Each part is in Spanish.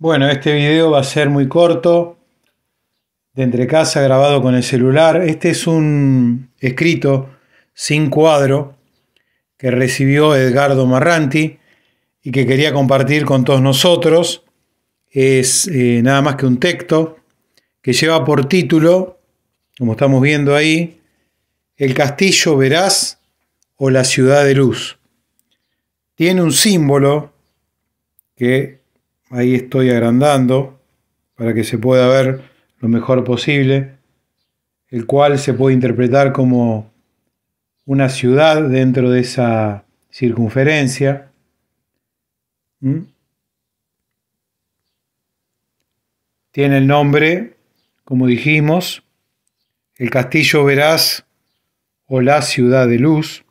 Bueno, este video va a ser muy corto, de entre casa grabado con el celular. Este es un escrito sin cuadro que recibió Edgardo Marranti y que quería compartir con todos nosotros. Es eh, nada más que un texto que lleva por título, como estamos viendo ahí, El castillo veraz o la ciudad de luz. Tiene un símbolo que Ahí estoy agrandando para que se pueda ver lo mejor posible, el cual se puede interpretar como una ciudad dentro de esa circunferencia. ¿Mm? Tiene el nombre, como dijimos, el castillo verás o la ciudad de luz.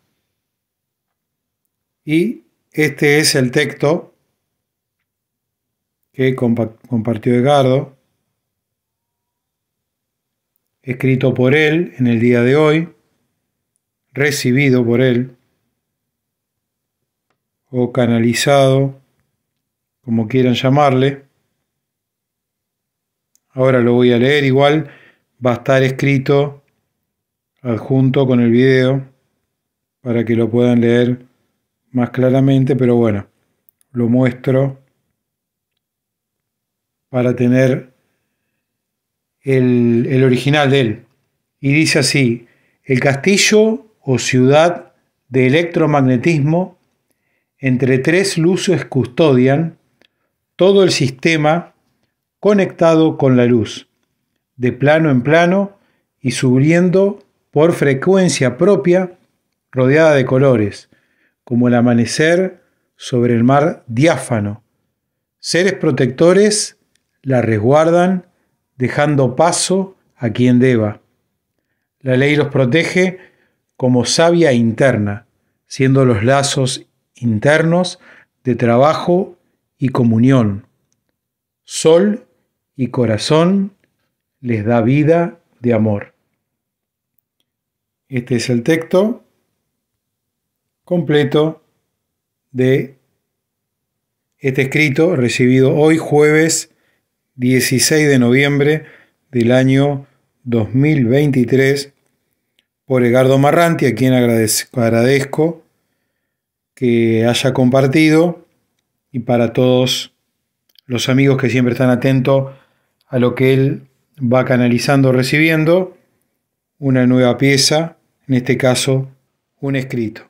Y este es el texto que compartió Edgardo, escrito por él en el día de hoy, recibido por él o canalizado, como quieran llamarle. Ahora lo voy a leer igual, va a estar escrito adjunto con el video para que lo puedan leer más claramente, pero bueno, lo muestro para tener el, original de él. Y dice así, el castillo o ciudad de electromagnetismo entre tres luces custodian todo el sistema conectado con la luz, de plano en plano y subiendo por frecuencia propia, rodeada de colores, como el amanecer sobre el mar diáfano. Seres protectores la resguardan, dejando paso a quien deba. La ley los protege como savia interna, siendo los lazos internos de trabajo y comunión. Sol y corazón les da vida de amor. Este es el texto completo de este escrito recibido hoy jueves 16 de noviembre del año 2023 por Edgardo Marranti, a quien agradezco, agradezco que haya compartido y para todos los amigos que siempre están atentos a lo que él va canalizando, recibiendo una nueva pieza, en este caso un escrito.